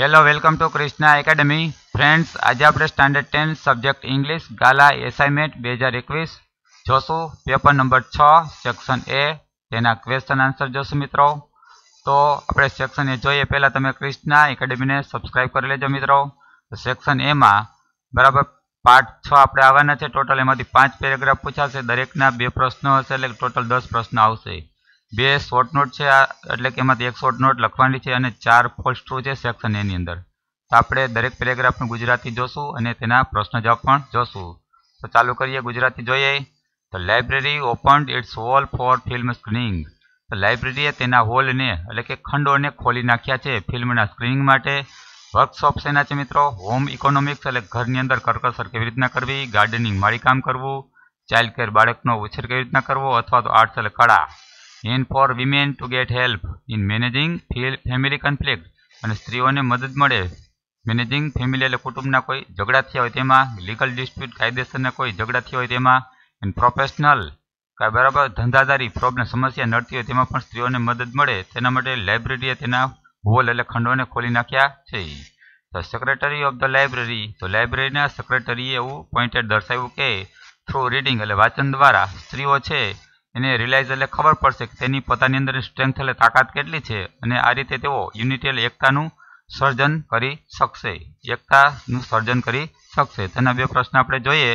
Hello welcome to Krishna academy friends આજે આપણે standard ten subject English Gala assignment બે હજાર એકવીસ જોશું પેપર નંબર છ સેક્શન એ તેના ક્વેશ્ચન આન્સર જોશું મિત્રો તો આપણે સેક્શન એ જોઈએ પહેલાં તમે કૃષ્ણા એકેડમીને સબસ્ક્રાઇબ કરી લેજો મિત્રો તો સેક્શન એમાં બરાબર પાર્ટ છ આપણે આવવાના છે ટોટલ એમાંથી પાંચ પેરેગ્રાફ પૂછાશે દરેકના બે પ્રશ્નો હશે એટલે ટોટલ દસ પ્રશ્નો આવશે બે શોર્ટ નોટ છે આ એટલે કે એમાંથી એક શોર્ટ નોટ લખવાની છે અને ચાર ફોલ છે સેક્શન એની અંદર તો આપણે દરેક પેરેગ્રાફને ગુજરાતી જોશું અને તેના પ્રશ્ન જવાબ પણ જોશું તો ચાલુ કરીએ ગુજરાતી જોઈએ તો library open its hall for film screening તો લાઇબ્રેરીએ તેના હોલને એટલે કે ખંડોને ખોલી નાખ્યા છે ફિલ્મના સ્ક્રીનિંગ માટે વર્કશોપ એના છે મિત્રો હોમ ઇકોનોમિક્સ એટલે ઘરની અંદર કરકસર કેવી રીતના કરવી ગાર્ડનિંગ માળીકામ કરવું ચાઇલ્ડ કેર બાળકનો ઉછેર કેવી રીતના કરવો અથવા તો આર્ટ્સ એટલે કળા and for women to get help in managing family conflict અને સ્ત્રીઓને મદદ મળે મેનેજિંગ ફેમિલી એટલે કુટુંબના કોઈ ઝઘડા થયા હોય તેમાં લીગલ ડિસ્પ્યુટ કાયદેસરના કોઈ ઝઘડા થયા હોય તેમાં એન્ડ પ્રોફેશનલ કાંઈ બરાબર ધંધાદારી પ્રોબ્લેમ સમસ્યા નડતી હોય તેમાં પણ સ્ત્રીઓને મદદ મળે તેના માટે લાઇબ્રેરીએ તેના હોલ એટલે ખંડોને ખોલી નાખ્યા છે the secretary of the library તો લાઇબ્રેરીના સેક્રેટરીએ એવું પોઈન્ટેડ દર્શાવ્યું કે થ્રુ રીડિંગ એટલે વાંચન દ્વારા સ્ત્રીઓ છે એને રિલાઇઝ એટલે ખબર પડશે કે તેની પોતાની અંદર સ્ટ્રેન્થ એટલે તાકાત કેટલી છે અને આ રીતે તેઓ યુનિટી એટલે એકતાનું સર્જન કરી શકશે એકતાનું સર્જન કરી શકશે તેના બે પ્રશ્ન આપણે જોઈએ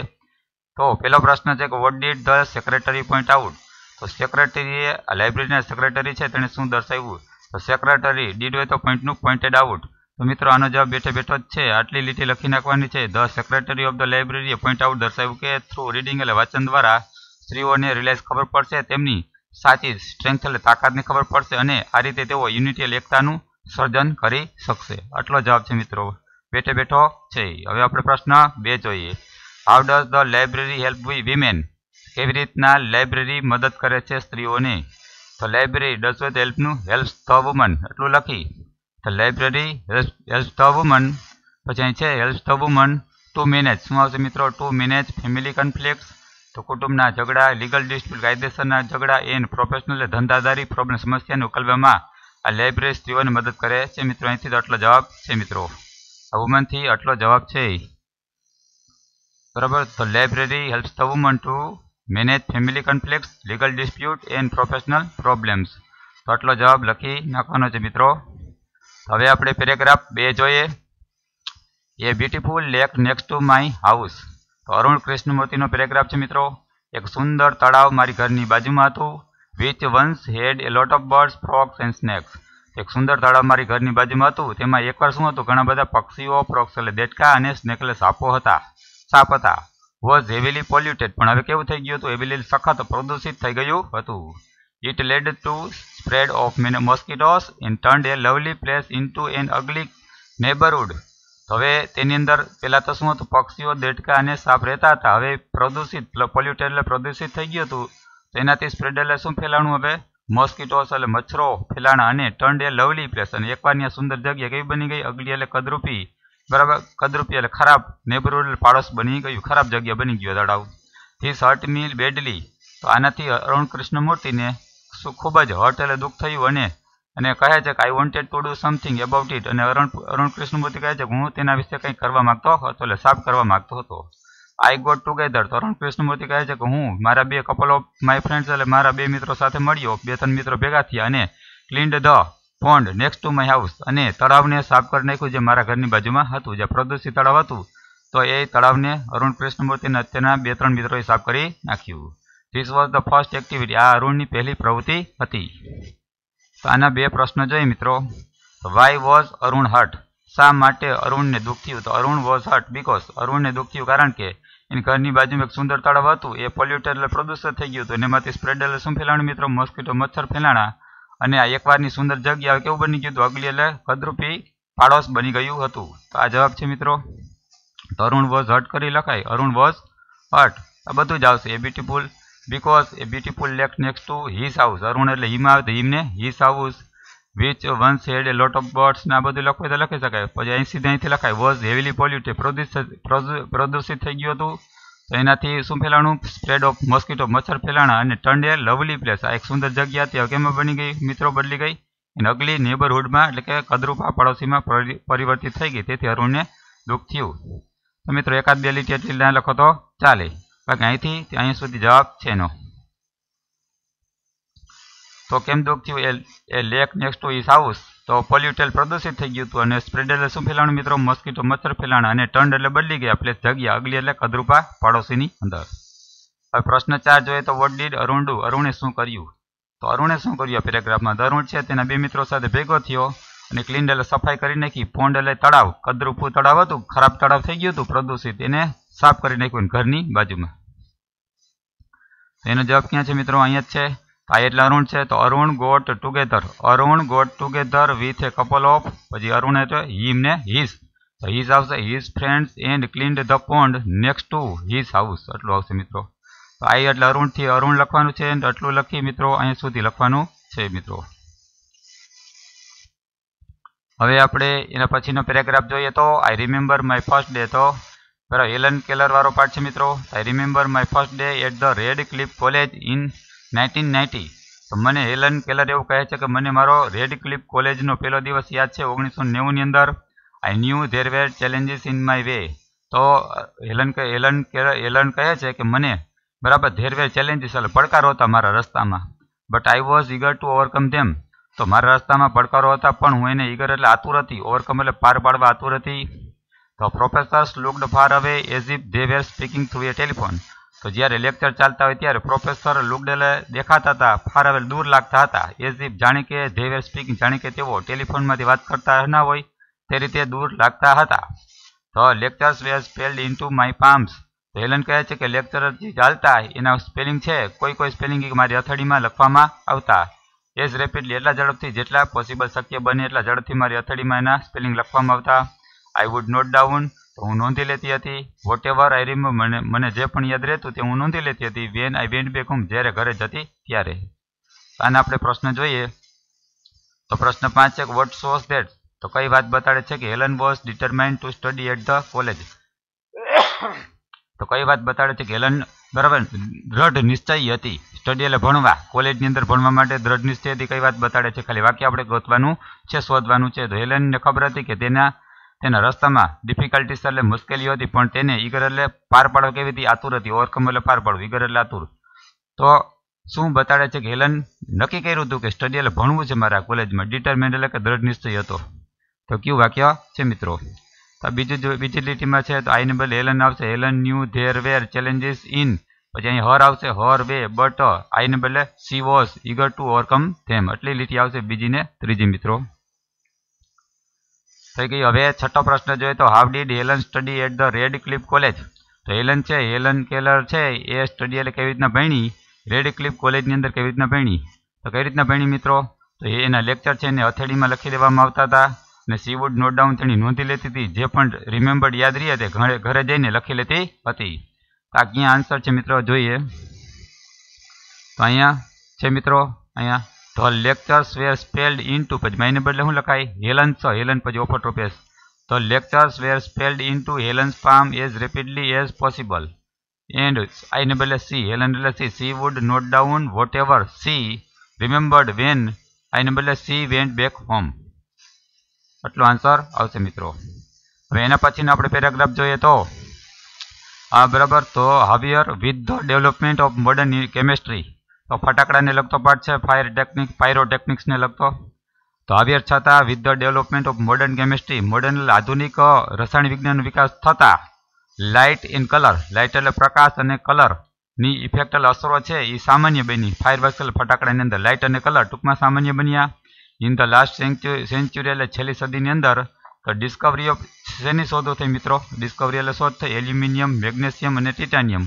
તો પહેલો પ્રશ્ન છે કે what did the secretary point out તો સેક્રેટરીએ લાઇબ્રેરીના સેક્રેટરી છે તેણે શું દર્શાવ્યું તો સેક્રેટરી ડીડ હોય તો પોઈન્ટનું પોઈન્ટેડ આઉટ તો મિત્રો આનો જવાબ બેઠે બેઠો જ છે આટલી લીટી લખી નાખવાની છે ધ સેક્રેટરી ઓફ ધ લાઇબ્રેરીએ પોઈન્ટ આઉટ દર્શાવ્યું કે થ્રુ રીડિંગ એટલે વાંચન દ્વારા સ્ત્રીઓને રિલાયન્સ ખબર પડશે તેમની સાચી સ્ટ્રેન્થ એટલે તાકાતની ખબર પડશે અને આ રીતે તેઓ યુનિટી એકતાનું સર્જન કરી શકશે આટલો જવાબ છે મિત્રો બેઠે બેઠો છે હવે આપણે પ્રશ્ન બે જોઈએ how does the library help we women કેવી રીતના લાઇબ્રેરી મદદ કરે છે સ્ત્રીઓને તો લાઇબ્રેરી ડઝ વિથ હેલ્પનું હેલ્પ ધ વુમન એટલું લખી the library help the woman પછી અહીં છે help the woman to manage શું આવશે મિત્રો ટુ મેનેજ ફેમિલી કન્ફ્લિક્ટ તો કુટુંબના ઝઘડા લીગલ ડિસ્પ્યુટ કાયદેસરના ઝઘડા એન પ્રોફેશનલ ધંધાધારી પ્રોબ્લેમ સમસ્યાને ઉકેલવામાં આ લાઇબ્રેરી સ્ત્રીઓને મદદ કરે છે મિત્રો અહીંથી આટલો જવાબ છે મિત્રો આ વુમનથી આટલો જવાબ છે બરાબર તો library helps the woman to manage family conflict legal dispute and professional problems તો આટલો જવાબ લખી નાખવાનો છે મિત્રો હવે આપણે પેરેગ્રાફ બે જોઈએ a beautiful lake next to my house તો અરુણ કૃષ્ણમૂર્તિનો પેરેગ્રાફ છે મિત્રો એક સુંદર તળાવ મારી ઘરની બાજુમાં હતું with once had a lot of birds frogs and snakes એક સુંદર તળાવ મારી ઘરની બાજુમાં હતું તેમાં એકવાર શું હતું ઘણા બધા પક્ષીઓ ફ્રોક્સ એટલે દેટકા અને સ્નેક એટલે સાપો હતા સાપ હતા વોઝ હેવીલી પોલ્યુટેડ પણ હવે કેવું થઈ ગયું હતું હેવીલી સખત પ્રદૂષિત થઈ ગયું હતું it led to spread of man mosquitoes in turn a lovely place into an ugly neighbourhood હવે તેની અંદર પહેલાં તો શું હતું પક્ષીઓ દેટકા અને સાફ રહેતા હતા હવે પ્રદૂષિત પોલ્યુટેડ એટલે પ્રદૂષિત થઈ ગયું હતું તો એનાથી સ્પ્રેડ એટલે શું ફેલાણું હવે મોસ્કિટોસ એટલે મચ્છરો ફેલાણા અને ટંડ એ લવલી પ્લેસ અને એકવાર ત્યાં સુંદર જગ્યા કેવી બની ગઈ અગલી એટલે કદરૂપી બરાબર કદરૂપી એટલે ખરાબ નેબરહુડ પાડોશ બની ગયું ખરાબ જગ્યા બની ગયો દડાવ ધીસ હર્ટ મી બેડલી તો આનાથી અરુણ કૃષ્ણમૂર્તિને શું ખૂબ જ હર્ટ એટલે દુઃખ થયું અને અને કહે છે કે I wanted to do something about it અને અરુણ અરુણ કૃષ્ણમૂર્તિ કહે છે કે હું તેના વિશે કંઈક કરવા માંગતો હતો એટલે સાફ કરવા માંગતો હતો આઈ ગોટ ટુગેધર તો અરુણ કૃષ્ણમૂર્તિ કહે છે કે હું મારા બે કપલ ઓફ માય ફ્રેન્ડ્સ એટલે મારા બે મિત્રો સાથે મળ્યો બે ત્રણ મિત્રો ભેગા થયા અને cleaned the pond next to my house અને તળાવને સાફ કરી નાખ્યું જે મારા ઘરની બાજુમાં હતું જે પ્રદૂષિત તળાવ હતું તો એ તળાવને અરુણ કૃષ્ણમૂર્તિના તેના બે ત્રણ મિત્રોએ સાફ કરી નાખ્યું this was the first activity આ અરુણની પહેલી પ્રવૃત્તિ હતી તો આના બે પ્રશ્નો જોઈએ મિત્રો વાય વોઝ અરુણ હટ શા માટે અરુણને દુઃખ થયું તો અરુણ વોઝ હટ બિકોઝ અરુણને દુઃખ થયું કારણ કે એની ઘરની બાજુમાં એક સુંદર તળાવ હતું એ પોલ્યુટેડ એટલે પ્રદૂષિત થઈ ગયું હતું એમાંથી સ્પ્રેડ એટલે શું ફેલાણું મિત્રો મોસ્કીટો મચ્છર ફેલાણા અને આ એકવારની સુંદર જગ્યા કેવું બની ગયું હતું અગલી એટલે કદરૂપી પાડોશ બની ગયું હતું તો આ જવાબ છે મિત્રો તો અરુણ વોઝ હટ કરી લખાય અરુણ વોઝ હટ આ બધું જ આવશે a beautiful because a beautiful lake next to his house Arun એટલે હિમ આવે તો હિમને his house which once had a lot of birds આ બધું લખવું તો લખી શકાય પછી અહીં સીધા અહીંથી લખાય was heavily polluted પ્રદૂષિત પ્રદૂષિત થઈ ગયું હતું તો એનાથી શું ફેલાણું સ્પ્રેડ ઓફ મોસ્કીટો મચ્છર ફેલાણા અને ટર્ન લવલી પ્લેસ આ એક સુંદર જગ્યા હતી કેમાં બની ગઈ મિત્રો બદલી ગઈ અને અગલી નેબરહુડમાં એટલે કે કદરૂપા પડોશીમાં પરિવર્તિત થઈ ગઈ તેથી અરુણને દુઃખ થયું તો મિત્રો એકાદ બે લીટી એટલી ના લખો તો ચાલે બાકી અહીંથી અહીંયા સુધી જવાબ છે એનો તો કેમ દુઃખ થયું a lake next to his house તો પોલ્યુટેલ પ્રદૂષિત થઈ ગયું હતું અને સ્પ્રેડ એટલે શું ફેલાણું મિત્રો મોસ્કીટો મચ્છર ફેલાણ અને ટંડ એટલે બદલી ગયા પ્લેસ જગ્યા અગલી એટલે કદરૂપા પાડોશીની અંદર હવે પ્રશ્ન ચાર જોઈએ તો વોટ ડીડ અરુણ અરુણે શું કર્યું તો અરુણે શું કર્યું આ પેરેગ્રાફમાં અરુણ છે તેના બે મિત્રો સાથે ભેગો થયો અને ક્લીન એટલે સફાઈ કરી નાખી પોન્ડ એટલે તળાવ કદરૂપું તળાવ હતું ખરાબ તળાવ થઈ ગયું હતું પ્રદૂષિત એને સાફ કરી નાખ્યું ઘરની બાજુમાં એનો જવાબ ક્યાં છે મિત્રો અહીંયા જ છે આઈ એટલે અરુણ છે તો Arun got together Arun got together with a couple of પછી અરુણ એટલે હિમ ને હિઝ તો આવશે his friends and cleaned the pond next to his house એટલું આવશે મિત્રો તો આઈ એટલે અરુણથી અરુણ લખવાનું છે એટલું લખી મિત્રો અહીંયા સુધી લખવાનું છે મિત્રો હવે આપણે એના પછીનો પેરેગ્રાફ જોઈએ તો I remember my first day તો બરાબર એલન કેલર વાળો પાઠ છે મિત્રો I remember my first day at the Radcliffe college in nineteen ninety તો મને એલન કેલર એવું કહે છે કે મને મારો રેડ ક્લિપ કોલેજનો પહેલો દિવસ યાદ છે ઓગણીસો નેવુંની અંદર I knew there were challenges in my way તો એલન એલન એલન કહે છે કે મને બરાબર ધેર વેર ચેલેન્જીસ એટલે પડકારો હતા મારા રસ્તામાં but I was eager to overcome them તો મારા રસ્તામાં પડકારો હતા પણ હું એને ઈગર એટલે આતુર હતી ઓવરકમ એટલે પાર પાડવા આતુર હતી તો professors looked far away as if they were speaking through a telephone. તો જ્યારે લેક્ચર ચાલતા હોય ત્યારે પ્રોફેસર લુકડેલે દેખાતા હતા ફાર હવે દૂર લાગતા હતા એઝ ઇફ જાણે કે વેર સ્પીકિંગ જાણે કે તેઓ ટેલિફોનમાંથી વાત કરતા ના હોય તે રીતે દૂર લાગતા હતા the lectures were spelled into my palms તો હેલન કહે છે કે લેક્ચરર જે ચાલતા એના સ્પેલિંગ છે કોઈ કોઈ સ્પેલિંગ મારી અથડીમાં લખવામાં આવતા એઝ રેપિડલી એટલા ઝડપથી જેટલા પોસિબલ શક્ય બને એટલા ઝડપથી મારી અથડીમાં એના સ્પેલિંગ લખવામાં આવતા આઈ વુડ નોટ ડાઉન તો હું નોંધી લેતી હતી વોટ એવર આઈ રિમેમ્બર મને મને જે પણ યાદ રહેતું તે હું નોંધી લેતી હતી when I went back home જ્યારે ઘરે જતી ત્યારે આના આપણે પ્રશ્ન જોઈએ તો પ્રશ્ન પાંચ એક વોટ શોઝ ધેટ તો કઈ વાત બતાડે છે કે Helen was determined to study at the college તો કઈ વાત બતાડે છે કે હેલન બરાબર દ્રઢ નિશ્ચય હતી સ્ટડી એટલે ભણવા કોલેજની અંદર ભણવા માટે દ્રઢ હતી કઈ વાત બતાડે છે ખાલી વાક્ય આપણે ગોતવાનું છે શોધવાનું છે તો હેલનને ખબર હતી કે તેના તેના રસ્તામાં ડિફિકલ્ટીસ એટલે મુશ્કેલીઓ હતી પણ તેને ઈગર એટલે પાર પાડવા કેવી રીતે આતુર હતી ઓવરકમ એટલે પાર પાડવું ઈગર એટલે આતુર તો શું બતાડે છે કે હેલન નક્કી કર્યું હતું કે સ્ટડી એટલે ભણવું છે મારા કોલેજમાં ડિટરમેન્ટ એટલે કે દ્રઢ નિશ્ચય હતો તો કયું વાક્ય છે મિત્રો તો બીજું બીજી લીટીમાં છે તો આઈ નંબર હેલન આવશે Helen knew there were challenges in પછી અહીં હર આવશે her way but I number she was eager to overcome them એટલી લીટી આવશે બીજી ને ત્રીજી મિત્રો થઈ હવે છઠ્ઠો પ્રશ્ન જોઈએ તો how did Helen study at the Radcliffe college તો એલન છે એલન કેલર છે એ સ્ટડી એટલે કેવી રીતના ભણી રેડ ક્લિપ કોલેજની અંદર કેવી રીતના ભણી તો કઈ રીતના ભણી મિત્રો તો એના લેક્ચર છે એને અથેડીમાં લખી દેવામાં આવતા હતા અને સી વુડ નોટ ડાઉન તેની નોંધી લેતી હતી જે પણ રિમેમ્બર્ડ યાદ રહી તે ઘરે જઈને લખી લેતી હતી તો આ ક્યાં આન્સર છે મિત્રો જોઈએ તો અહીંયા છે મિત્રો અહીંયા the lectures were spelled into પછી માઇને બદલે શું લખાય હેલન છ હેલન પછી ઓફર ટોપેસ the lectures were spelled into Helen's palm as rapidly as possible and આઈને બદલે સી હેલન એટલે she she would note down whatever she remembered when આઈને બદલે સી વેન્ટ બેક હોમ આટલો આન્સર આવશે મિત્રો હવે એના પછીનો આપણે પેરાગ્રાફ જોઈએ તો આ બરાબર તો however with the development of modern chemistry તો ફટાકડાને લગતો પાર્ટ છે ફાયર ટેકનિક પાયરોટેકનિક્સને લગતો તો આવિર છતાં with the development of modern chemistry modern આધુનિક રસાયણ વિજ્ઞાન વિકાસ થતાં લાઇટ ઇન કલર લાઇટ એટલે પ્રકાશ અને કલરની ઇફેક્ટલ અસરો છે એ સામાન્ય બની ફાયર વર્કલ ફટાકડાની અંદર લાઇટ અને કલર ટૂંકમાં સામાન્ય બન્યા ઇન ધ લાસ્ટ સેન્ચુરી એટલે છેલ્લી સદીની અંદર તો ડિસ્કવરી ઓફ શેની શોધો થઈ મિત્રો ડિસ્કવરી એટલે શોધ થઈ એલ્યુમિનિયમ મેગ્નેશિયમ અને ટિટાનિયમ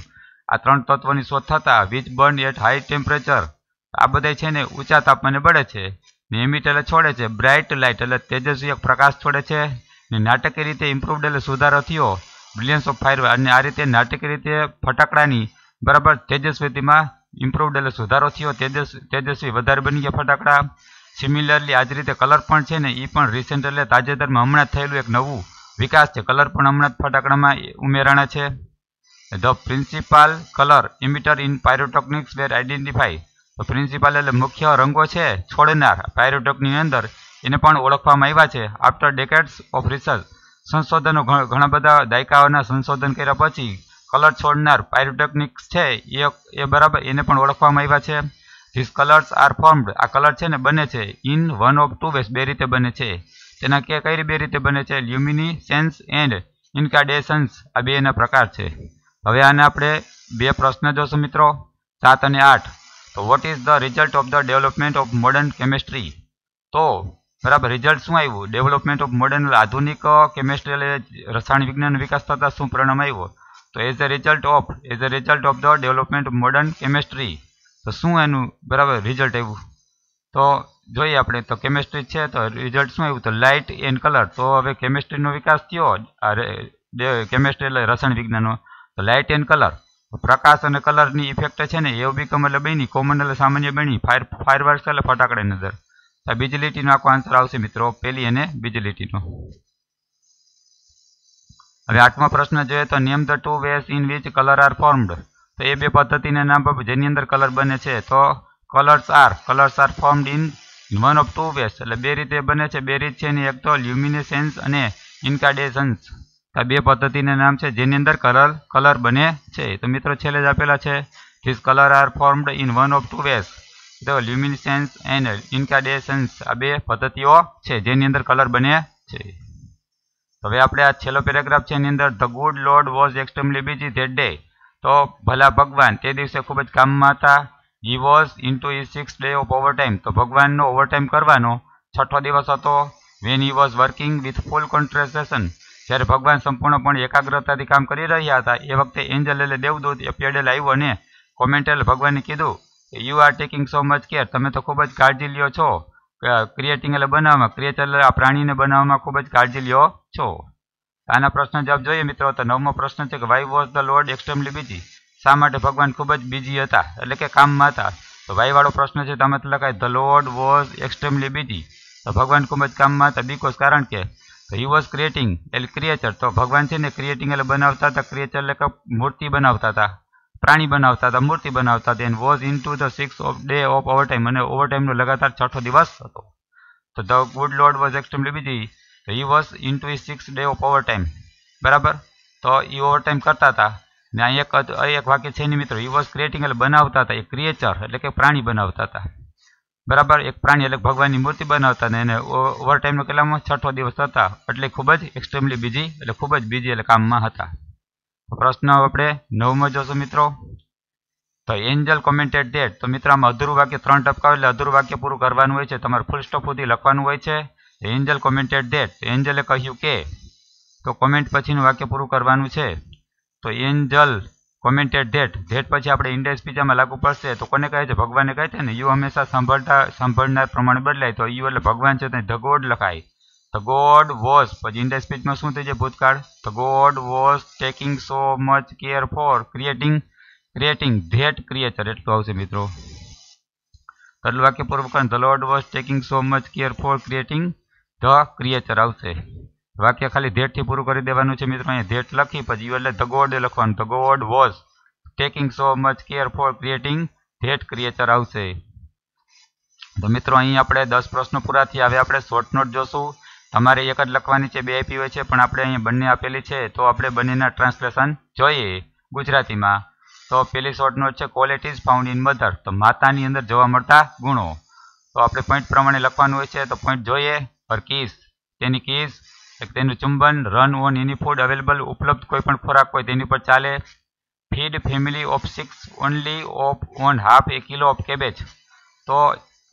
આ ત્રણ તત્વોની શોધ થતાં વીજ બર્ન એટ હાઈ ટેમ્પરેચર આ બધા છે ને ઊંચા તાપમાને બળે છે ને એટલે છોડે છે બ્રાઇટ લાઇટ એટલે તેજસ્વી એક પ્રકાશ છોડે છે ને નાટકીય રીતે ઇમ્પ્રુવડ એટલે સુધારો થયો બ્રિલિયન્સ ઓફ ફાયર અને આ રીતે નાટકીય રીતે ફટાકડાની બરાબર તેજસ્વીમાં ઇમ્પ્રુવડ એટલે સુધારો થયો તેજસ્વી તેજસ્વી વધારે બની ગયા ફટાકડા સિમિલરલી આજ રીતે કલર પણ છે ને એ પણ રિસેન્ટ એટલે તાજેતરમાં હમણાં જ થયેલું એક નવું વિકાસ છે કલર પણ હમણાં જ ફટાકડામાં ઉમેરાણા છે the principal colour emitter in pyrotechnics were identify તો પ્રિન્સિપાલ એટલે મુખ્ય રંગો છે છોડનાર પાયરોટેકની અંદર એને પણ ઓળખવામાં આવ્યા છે આફ્ટર ડેકેડ્સ ઓફ રિસર્ચ સંશોધનો ઘણા બધા દાયકાઓના સંશોધન કર્યા પછી કલર છોડનાર પાયરોટેકનિક્સ છે એ એ બરાબર એને પણ ઓળખવામાં આવ્યા છે ધીસ કલર્સ આર ફોર્મ્ડ આ કલર છે ને બને છે in one of two ways બે રીતે બને છે તેના કે કઈ બે રીતે બને છે લ્યુમિની સેન્સ એન્ડ ઇન્કાડેશન્સ આ બે એના પ્રકાર છે હવે આને આપણે બે પ્રશ્ન જોશું મિત્રો સાત અને આઠ તો what is the result of the development of modern chemistry તો બરાબર રિઝલ્ટ શું આવ્યું ડેવલપમેન્ટ ઓફ મોડર્ન આધુનિક કેમેસ્ટ્રી એટલે રસાયણ વિજ્ઞાન વિકાસ થતાં શું પરિણામ આવ્યું તો as a result of as a result of the development of modern chemistry તો શું એનું બરાબર રિઝલ્ટ આવ્યું તો જોઈએ આપણે તો કેમેસ્ટ્રી છે તો રિઝલ્ટ શું આવ્યું તો લાઇટ એન્ડ કલર તો હવે કેમેસ્ટ્રીનો વિકાસ થયો કેમેસ્ટ્રી એટલે રસાયણ વિજ્ઞાનનો તો લાઇટ એન્ડ કલર પ્રકાશ અને કલરની ઇફેક્ટ છે ને એવું બીકમ એટલે બની કોમન એટલે સામાન્ય બની ફાયર ફાયર વર્ક્સ એટલે ફટાકડાની અંદર તો બીજી આખો આન્સર આવશે મિત્રો પહેલી અને બીજી હવે આઠમો પ્રશ્ન જોઈએ તો name the two ways in which colour are formed તો એ બે પદ્ધતિના નામ પર જેની અંદર કલર બને છે તો colours are colours are formed in one of two ways એટલે બે રીતે બને છે બે રીત છે એની એક તો લ્યુમિનેશન્સ અને ઇન્કાડેશન્સ આ બે પદ્ધતિના નામ છે જેની અંદર કલર કલર બને છે તો મિત્રો છેલ્લે જ આપેલા છે this colour are formed in one of two ways તો લ્યુમિનિસેન્સ એન્ડ ઇન્કાડેસન્સ આ બે પદ્ધતિઓ છે જેની અંદર કલર બને છે હવે આપણે આ છેલ્લો પેરેગ્રાફ છે એની અંદર the good lord was extremely busy that day તો ભલા ભગવાન તે દિવસે ખૂબ જ કામમાં હતા he was into the six day of overtime તો ભગવાનનો ઓવરટાઈમ કરવાનો છઠ્ઠો દિવસ હતો when he was working with full concentration જ્યારે ભગવાન સંપૂર્ણપણે એકાગ્રતાથી કામ કરી રહ્યા હતા એ વખતે એન્જલ એટલે દેવદૂત એ પેડેલ આવ્યો અને કોમેન્ટેલ ભગવાને કીધું કે you are taking so much care તમે તો ખૂબ જ કાળજી લ્યો છો ક્રિએટિંગ એટલે બનાવવામાં ક્રિએટ આ પ્રાણીને બનાવવામાં ખૂબ જ કાળજી લ્યો છો આના પ્રશ્ન જવાબ જોઈએ મિત્રો તો નવમો પ્રશ્ન છે કે વાઈ વોઝ ધ લોર્ડ એક્સ્ટ્રીમલી બીજી શા માટે ભગવાન ખૂબ જ બીજી હતા એટલે કે કામમાં હતા તો વાયવાળો પ્રશ્ન છે તમે લખાય ધ લોર્ડ વોઝ એક્સ્ટ્રીમલી બીજી તો ભગવાન ખૂબ જ કામમાં હતા બીકોઝ કારણ કે तो he was creating all creature तो भगवान से क्रिएटिंग बनावता था क्रिएटर लेकर मूर्ति बनावता था प्राणी बनावता था मूर्ति बनावता then was into the six of day of overtime मैंने ओवर टाइम लगातार छठो दिवस तो the good lord was extremely busy he was into six day of overtime बराबर तो ई ओवर टाइम करता था ने एक, एक वाक्य मित्रों वॉज क्रिएटिंग बनावता था एक क्रिएचर एट्ल के प्राणी बनावता था બરાબર એક પ્રાણી એટલે ભગવાનની મૂર્તિ બનાવતા અને એને ઓવર ટાઈમનો કેટલામાં છઠ્ઠો દિવસ હતા એટલે ખૂબ જ એક્સ્ટ્રીમલી બીજી એટલે ખૂબ જ બીજી એટલે કામમાં હતા પ્રશ્ન આપણે નવમાં જોશો મિત્રો તો એન્જલ કોમેન્ટેડ ડેટ તો મિત્રો આમાં અધૂરું વાક્ય ત્રણ ટપકા એટલે અધૂરું વાક્ય પૂરું કરવાનું હોય છે તમારે ફૂલ સ્ટોપ સુધી લખવાનું હોય છે એન્જલ કોમેન્ટેડ ડેટ એન્જલે કહ્યું કે તો કોમેન્ટ પછીનું વાક્ય પૂરું કરવાનું છે તો એન્જલ કોમેન્ટેડ ધેટ ધેટ પછી આપણે ઇન્ડિયસ પીઝામાં લાગુ પડશે તો કોને કહે છે ભગવાનને કહે છે ને યુ હંમેશા સાંભળતા સાંભળનાર પ્રમાણે બદલાય તો યુ એટલે ભગવાન છે ત્યાં ધ ગોડ લખાય ધ ગોડ વોઝ પછી ઇન્ડિયસ સ્પીચમાં શું થઈ છે ભૂતકાળ the god was taking so much care for creating creating that creature એટલું આવશે મિત્રો પહેલું વાક્ય પૂરું the lord was taking so much care for creating the creature આવશે વાક્ય ખાલી ધેટથી પૂરું કરી દેવાનું છે મિત્રો અહીંયા ધેટ લખી પછી યુ એટલે ધ ગોડ લખવાનું the god was taking so much care for creating that creature આવશે તો મિત્રો અહીં આપણે દસ પ્રશ્નો પૂરા થયા હવે આપણે શોર્ટ નોટ જોશું તમારે એક જ લખવાની છે બે આપી હોય છે પણ આપણે અહીંયા બંને આપેલી છે તો આપણે બંનેના ટ્રાન્સલેશન જોઈએ ગુજરાતીમાં તો પેલી શોર્ટ નોટ છે ક્વોલિટીઝ ફાઉન્ડ ઇન મધર તો માતાની અંદર જોવા મળતા ગુણો તો આપણે પોઈન્ટ પ્રમાણે લખવાનું હોય છે તો પોઈન્ટ જોઈએ પર કીસ તેની કીસ એક તેનું ચુંબન run on any food available ઉપલબ્ધ કોઈ પણ ખોરાક હોય તેની પર ચાલે feed family of six only of on half a kilo of cabbage તો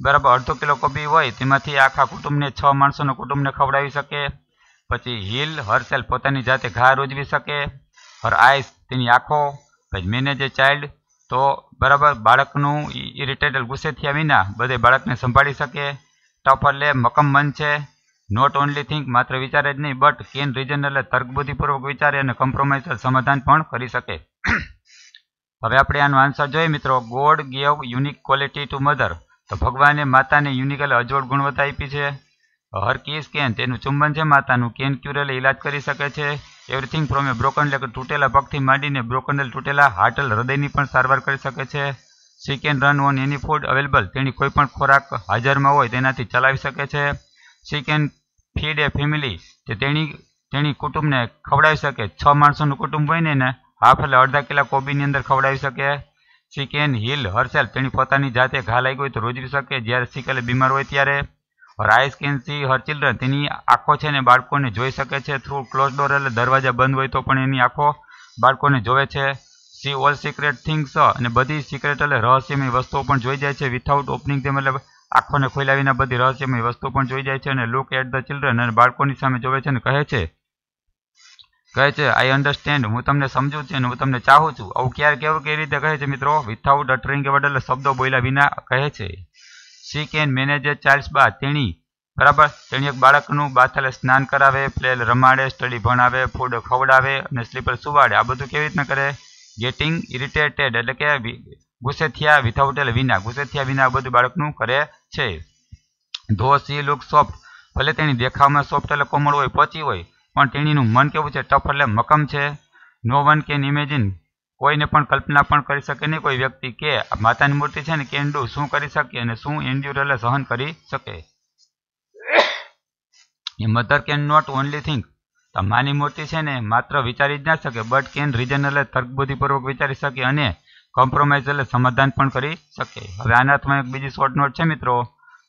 બરાબર અડધો કિલો કોબી હોય તેમાંથી આખા કુટુંબને છ માણસોના કુટુંબને ખવડાવી શકે પછી હિલ હરસેલ પોતાની જાતે ઘા રોજવી શકે હર આઈસ તેની આંખો પછી મેનેજ એ ચાઇલ્ડ તો બરાબર બાળકનું ઇરિટેટેડ ગુસ્સે થયા વિના બધે બાળકને સંભાળી શકે ટફર લે મકમ મન છે નોટ ઓનલી થિંક માત્ર વિચારે જ નહીં બટ કેન રીઝન એટલે તર્કબુદ્ધિપૂર્વક વિચારે અને કોમ્પ્રોમાઇઝ સમાધાન પણ કરી શકે હવે આપણે આનો આન્સર જોઈએ મિત્રો god gave unique quality to mother તો ભગવાને માતાને યુનિક એટલે અજોડ ગુણવત્તા આપી છે હર કેસ કેન તેનું ચુંબન છે માતાનું કેન ક્યુરેલ ઇલાજ કરી શકે છે everything from a broken leg તૂટેલા પગથી માંડીને બ્રોકન લેક તૂટેલા હાર્ટલ હૃદયની પણ સારવાર કરી શકે છે she can run on any food available તેની કોઈ પણ ખોરાક હાજરમાં હોય તેનાથી ચલાવી શકે છે she can feed a family કે તેણી તેણી કુટુંબને ખવડાવી શકે છ માણસોનું કુટુંબ હોય ને એને હાફ એટલે અડધા કિલા કોબીની અંદર ખવડાવી શકે શી કેન હિલ હરસેલ તેણી પોતાની જાતે ઘા લાગી હોય તો રોજવી શકે જ્યારે શીકેલે બીમાર હોય ત્યારે રાઈસ કેન સી હર ચિલ્ડ્રન તેની આંખો છે ને બાળકોને જોઈ શકે છે થ્રુ ક્લોઝ ડોર એટલે દરવાજા બંધ હોય તો પણ એની આંખો બાળકોને જોવે છે સી ઓલ સિક્રેટ થિંગ્સ અને બધી સિક્રેટ એટલે રહસ્યમય વસ્તુઓ પણ જોઈ જાય છે વિથાઉટ ઓપનિંગ તેમ એટલે આંખોને ખોલાવીને બધી રહસ્યમય વસ્તુ પણ જોઈ જાય છે અને લુક એટ ધ ચિલ્ડ્રન અને બાળકોની સામે જોવે છે અને કહે છે કહે છે આઈ અન્ડરસ્ટેન્ડ હું તમને સમજુ છું અને હું તમને ચાહું છું આવું ક્યારે કેવું કેવી રીતે કહે છે મિત્રો વિથાઉટ અટરિંગ વર્ડ એટલે શબ્દો બોલ્યા વિના કહે છે she can manager a child બા તેણી બરાબર તેણી એક બાળકનું બાથલે સ્નાન કરાવે પ્લે રમાડે સ્ટડી ભણાવે ફૂડ ખવડાવે અને સ્લીપર સુવાડે આ બધું કેવી રીતના કરે ગેટિંગ ઇરિટેટેડ એટલે કે ગુસ્સે થયા વિથાઉટ એટલે વિના ગુસ્સે થયા વિના બધું બાળકનું કરે છે ધો સી લુક સોફ્ટ ભલે તેની દેખાવમાં સોફ્ટ એટલે કોમળ હોય પોચી હોય પણ તેણીનું મન કેવું છે ટફ એટલે મકમ છે નો વન કેન ઇમેજિન કોઈને પણ કલ્પના પણ કરી શકે નહીં કોઈ વ્યક્તિ કે માતાની મૂર્તિ છે ને કેન ડુ શું કરી શકે અને શું એન્ડ્યુર એટલે સહન કરી શકે a mother can not only think માની મૂર્તિ છે ને માત્ર વિચારી જ ના શકે બટ કેન રીઝન એટલે તર્કબુદ્ધિપૂર્વક વિચારી શકે અને કોમ્પ્રોમાઇઝ એટલે સમાધાન પણ કરી શકે હવે આના તમે બીજી શોર્ટ નોટ છે મિત્રો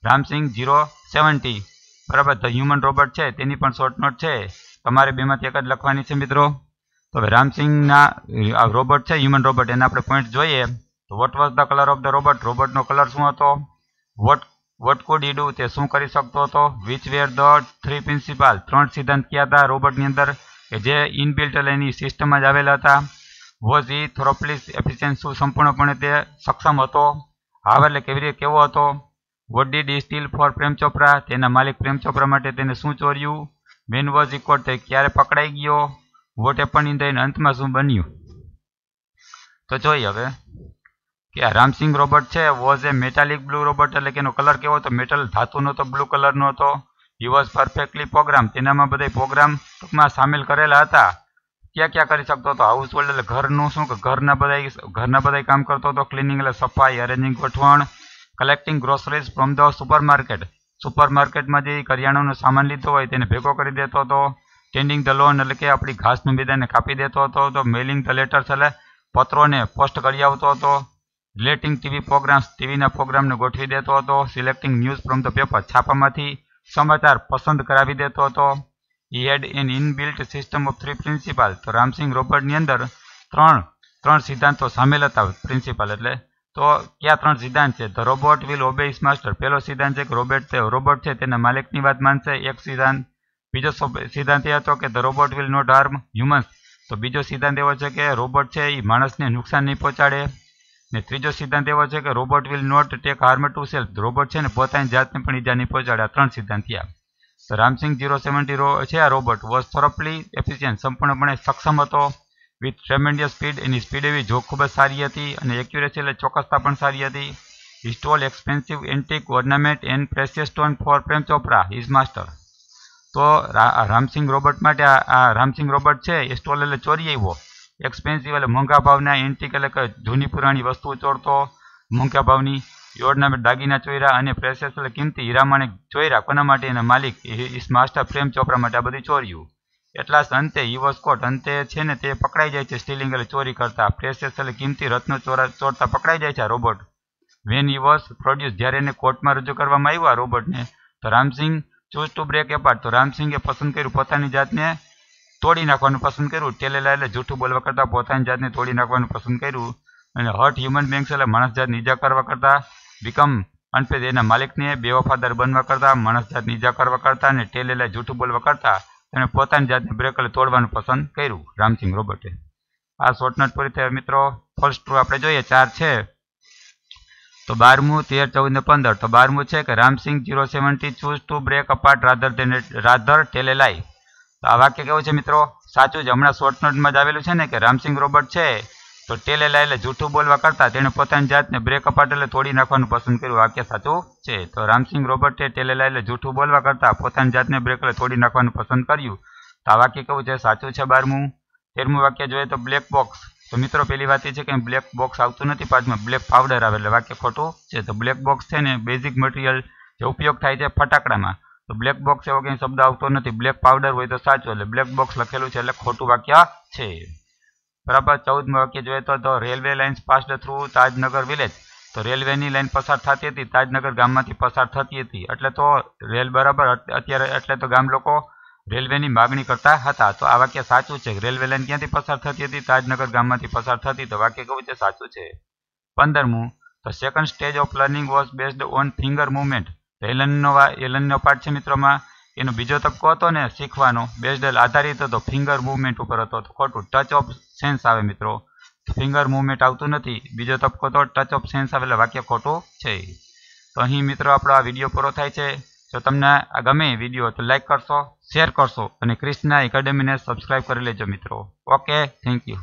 રામસિંગ જીરો સેવન્ટી બરાબર ધ હ્યુમન રોબોટ છે તેની પણ શોર્ટ નોટ છે તમારે બેમાંથી એક જ લખવાની છે મિત્રો તો હવે રામસિંગના આ રોબોટ છે હ્યુમન રોબોટ એના આપણે પોઈન્ટ જોઈએ તો what was the colour of the robot રોબોટનો કલર શું હતો what what could he do તે શું કરી શકતો હતો which were the three principal ત્રણ સિદ્ધાંત કયા હતા રોબોટની અંદર કે જે ઇનબિલ્ટ એટલે એની સિસ્ટમમાં જ આવેલા હતા વોઝ ઈ થોરોપ્લિસ એફિશિયન્ટ શું સંપૂર્ણપણે તે સક્ષમ હતો હાવ એટલે કેવી રીતે કેવો હતો what did he steal for Prem Chopra તેના માલિક પ્રેમ ચોપરા માટે તેને શું ચોર્યું મેન વોઝ ઇકોડ થઈ ક્યારે પકડાઈ ગયો વોટ એપન ઇન ધ અંતમાં શું બન્યું તો જોઈએ હવે કે રામસિંગ રોબર્ટ છે was a metallic blue robot એટલે કે એનો કલર કેવો હતો મેટલ ધાતુનો હતો બ્લુ કલરનો હતો હી વોઝ પરફેક્ટલી પ્રોગ્રામ તેનામાં બધા પ્રોગ્રામ ટૂંકમાં સામેલ કરેલા હતા ક્યાં ક્યાં કરી શકતો હતો હાઉસ હોલ્ડ એટલે ઘરનું શું કે ઘરના બધા ઘરના બધા કામ કરતો હતો ક્લિનિંગ એટલે સફાઈ અરેન્જિંગ ગોઠવણ collecting groceries from the supermarket સુપરમાર્કેટમાં જે કરિયાણાનો સામાન લીધો હોય તેને ભેગો કરી દેતો હતો ટેન્ડિંગ ધ લોન એટલે કે આપણી ઘાસનું મેદાનને કાપી દેતો હતો તો મેલિંગ ધ લેટર્સ એટલે પત્રોને પોસ્ટ કરી આવતો હતો રિલેટિંગ ટીવી પ્રોગ્રામ્સ ટીવીના પ્રોગ્રામને ગોઠવી દેતો હતો selecting news from the paper છાપામાંથી સમાચાર પસંદ કરાવી દેતો હતો he had an inbuilt system of three principal તો રામસિંગ રોબર્ટની અંદર ત્રણ ત્રણ સિદ્ધાંતો સામેલ હતા પ્રિન્સિપાલ એટલે તો કયા ત્રણ સિદ્ધાંત છે the robot will obey his master પહેલો સિદ્ધાંત છે કે રોબોટ છે રોબોટ છે તેના માલિકની વાત માનશે એક સિદ્ધાંત બીજો સિદ્ધાંત એ હતો કે the robot will not harm humans તો બીજો સિદ્ધાંત એવો છે કે રોબોટ છે એ માણસને નુકસાન નહીં પહોંચાડે ને ત્રીજો સિદ્ધાંત એવો છે કે robot will not take harm to self robot છે ને પોતાની જાતને પણ ઈજા નહીં પહોંચાડે આ ત્રણ સિદ્ધાંત થયા રામસિંગ ઝીરો સેવન્ટી જીરો છે આ રોબોટ વોઝ થોરપલી એફિશિયન્ટ સંપૂર્ણપણે સક્ષમ હતો વિથ ટ્રેમેન્ડિયસ સ્પીડ એની સ્પીડ એવી જો ખૂબ જ સારી હતી અને એક્યુરેસી એટલે ચોક્કસતા પણ સારી હતી He expensive antique ornament and and for stone Chopra Prem master તો રામસિંગ રોબોટ માટે આ રામસિંગ રોબર્ટ છે એ સ્ટોલ એટલે ચોરી આવ્યો એક્સપેન્સિવ એટલે મોંઘા ભાવના એન્ટિક એટલે જૂની પુરાણી વસ્તુઓ ચોરતો મોંઘા ભાવની યોડના દાગીના ચોયરા અને પ્રેશિયસ એટલે કિંમતી હીરામણે ચોયરા કોના માટે એના માલિક ઇસ માસ્ટર પ્રેમ ચોપરા માટે આ બધું ચોર્યું એટલા અંતે ઈ અંતે છે ને તે પકડાઈ જાય છે સ્ટીલિંગ એટલે ચોરી કરતા પ્રેશિયસ એટલે કિંમતી રત્નો ચોરા ચોરતા પકડાઈ જાય છે આ રોબોટ વેન ઈ પ્રોડ્યુસ જ્યારે એને કોર્ટમાં રજૂ કરવામાં આવ્યું આ રોબોટને તો Ramsingh chose to break apart તો રામસિંહે પસંદ કર્યું પોતાની જાતને તોડી નાખવાનું પસંદ કર્યું ટેલેલા એટલે જૂઠું બોલવા કરતાં પોતાની જાતને તોડી નાખવાનું પસંદ કર્યું અને હર્ટ હ્યુમન બેંગ્સ એટલે માણસ જાત ઈજા કરવા કરતાં વિકમ અંતે તેના માલિકને બેવફાદાર બનવા કરતાં માણસ જાતની ઈજા કરવા કરતાં અને ટેલેલા જૂઠું બોલવા કરતાં તેણે પોતાની જાતને બ્રેકલ તોડવાનું પસંદ કર્યું રામસિંહ રોબર્ટે આ શોર્ટનટ પૂરી થઈ મિત્રો ફર્સ્ટ ટુ આપણે જોઈએ ચાર છે તો બારમું તેર ચૌદ ને પંદર તો બારમું છે કે Ramsingh zero seventy chose to break apart rather than rather tell a lie તો આ વાક્ય કેવું છે મિત્રો સાચું જ હમણાં શોર્ટ જ આવેલું છે ને કે રામસિંગ રોબર્ટ છે તો ટેલે એટલે જૂઠું બોલવા કરતાં તેણે પોતાની જાતને બ્રેક બ્રેકઅપ એટલે તોડી નાખવાનું પસંદ કર્યું વાક્ય સાચું છે તો રામસિંહ રોબર્ટે ટેલેલા એટલે જૂઠું બોલવા કરતાં પોતાની જાતને બ્રેક બ્રેકઅપ તોડી નાખવાનું પસંદ કર્યું તો આ વાક્ય કેવું છે સાચું છે બારમું તેરમું વાક્ય જોઈએ તો બ્લેક બોક્સ તો મિત્રો પહેલી વાત એ છે કે બ્લેક બોક્સ આવતું નથી પાછમાં બ્લેક પાવડર આવે એટલે વાક્ય ખોટું છે તો બ્લેક બોક્સ છે ને બેઝિક મટીરિયલ જે ઉપયોગ થાય છે ફટાકડામાં તો બ્લેક બોક્સ એવો કંઈ શબ્દ આવતો નથી બ્લેક પાવડર હોય તો સાચું એટલે બ્લેક બોક્સ લખેલું છે એટલે ખોટું વાક્ય છે બરાબર ચૌદમાં વાક્ય જોઈએ તો the railway lines passed through Tajnagar village તો રેલવેની લાઇન પસાર થતી હતી તાજનગર ગામમાંથી પસાર થતી હતી એટલે તો રેલ બરાબર અત્યારે એટલે તો ગામ લોકો રેલવેની માગણી કરતા હતા તો આ વાક્ય સાચું છે રેલવે લાઇન ક્યાંથી પસાર થતી હતી તાજનગર ગામમાંથી પસાર થતી તો વાક્ય કેવું છે સાચું છે પંદરમું તો second stage of learning was based on finger movement તો એલનનો એલનનો પાઠ છે મિત્રોમાં એનો બીજો તબક્કો હતો ને શીખવાનો બેઝડલ આધારિત હતો ફિંગર મૂવમેન્ટ ઉપર હતો ખોટું ટચ ઓફ સેન્સ આવે મિત્રો ફિંગર મૂવમેન્ટ આવતું નથી બીજો તબક્કો તો ટચ ઓફ સેન્સ આવે એટલે વાક્ય ખોટું છે તો અહીં મિત્રો આપણો આ વિડીયો પૂરો થાય છે જો તમને આ ગમે વિડીયો તો લાઇક કરશો શેર કરશો અને ક્રિષ્ના એકેડેમીને સબસ્ક્રાઇબ કરી લેજો મિત્રો ઓકે થેન્ક યુ